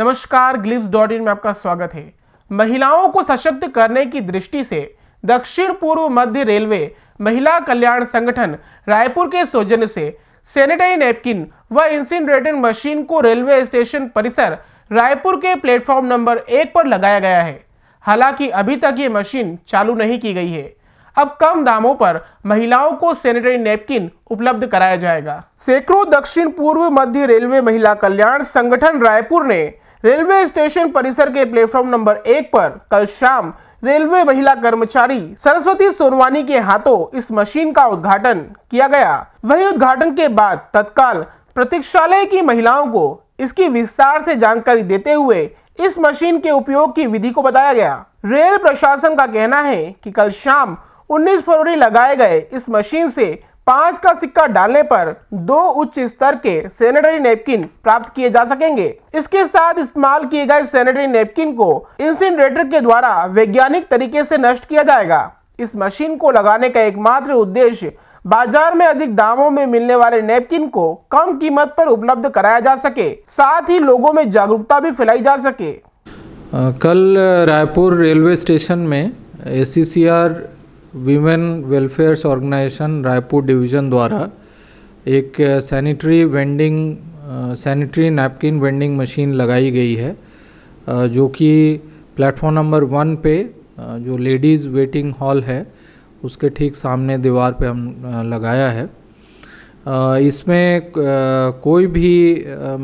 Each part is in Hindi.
नमस्कार ग्लिप्स डॉट इन में आपका स्वागत है महिलाओं को सशक्त करने की दृष्टि से दक्षिण पूर्व मध्य रेलवे महिला कल्याण संगठन रायपुर के सौजन्य से सैनिटरी नैपकिन व इंसिनरेटर मशीन को रेलवे स्टेशन परिसर रायपुर के प्लेटफॉर्म नंबर एक पर लगाया गया है हालांकि अभी तक ये मशीन चालू नहीं की गई है अब कम दामों पर महिलाओं को सैनिटरी नैपकिन उपलब्ध कराया जाएगा सैकड़ों दक्षिण पूर्व मध्य रेलवे महिला कल्याण संगठन रायपुर ने रेलवे स्टेशन परिसर के प्लेटफॉर्म नंबर एक पर कल शाम रेलवे महिला कर्मचारी सरस्वती सोनवानी के हाथों इस मशीन का उद्घाटन किया गया वही उद्घाटन के बाद तत्काल प्रतीक्षालय की महिलाओं को इसकी विस्तार से जानकारी देते हुए इस मशीन के उपयोग की विधि को बताया गया रेल प्रशासन का कहना है कि कल शाम 19 फरवरी लगाए गए इस मशीन से पांच का सिक्का डालने पर दो उच्च स्तर के सैनिटरी नेपकिन प्राप्त किए जा सकेंगे इसके साथ इस्तेमाल किए गए सैनिटरी नेपकिन को इंसिनरेटर के द्वारा वैज्ञानिक तरीके से नष्ट किया जाएगा इस मशीन को लगाने का एकमात्र उद्देश्य बाजार में अधिक दामों में मिलने वाले नेपकिन को कम कीमत पर उपलब्ध कराया जा सके साथ ही लोगों में जागरूकता भी फैलाई जा सके आ, कल रायपुर रेलवे स्टेशन में a women welfares organisation Raipur division द्वारा एक sanitary vending sanitary napkin vending machine लगाई गई है uh, जो कि प्लेटफॉर्म नंबर वन पे uh, जो लेडीज़ वेटिंग हॉल है उसके ठीक सामने दीवार पे हम uh, लगाया है इसमें कोई भी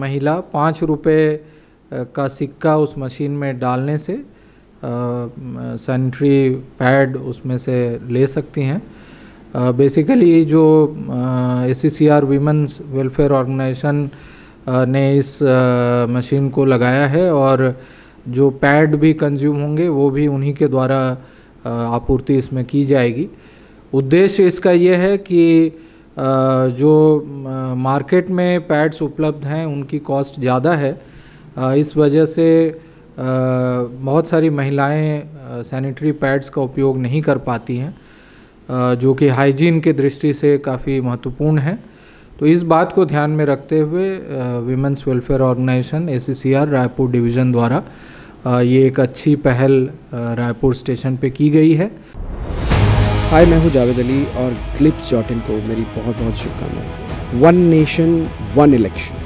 महिला पाँच रुपये का सिक्का उस मशीन में डालने से सैनिटरी पैड उसमें से ले सकती हैं बेसिकली जो S C C R women's welfare organisation ने इस मशीन को लगाया है और जो पैड भी कंज्यूम होंगे वो भी उन्हीं के द्वारा आपूर्ति इसमें की जाएगी उद्देश्य इसका ये है कि जो मार्केट में पैड्स उपलब्ध हैं उनकी कॉस्ट ज़्यादा है इस वजह से बहुत सारी महिलाएं सैनिटरी पैड्स का उपयोग नहीं कर पाती हैं जो कि हाइजीन के दृष्टि से काफ़ी महत्वपूर्ण है तो इस बात को ध्यान में रखते हुए women's welfare organisation a Raipur division द्वारा ये एक अच्छी पहल रायपुर स्टेशन पे की गई है हाय मैं हूँ जावेद अली और क्लिप्स जॉटिन को मेरी बहुत बहुत शुभकामनाएं वन नेशन वन इलेक्शन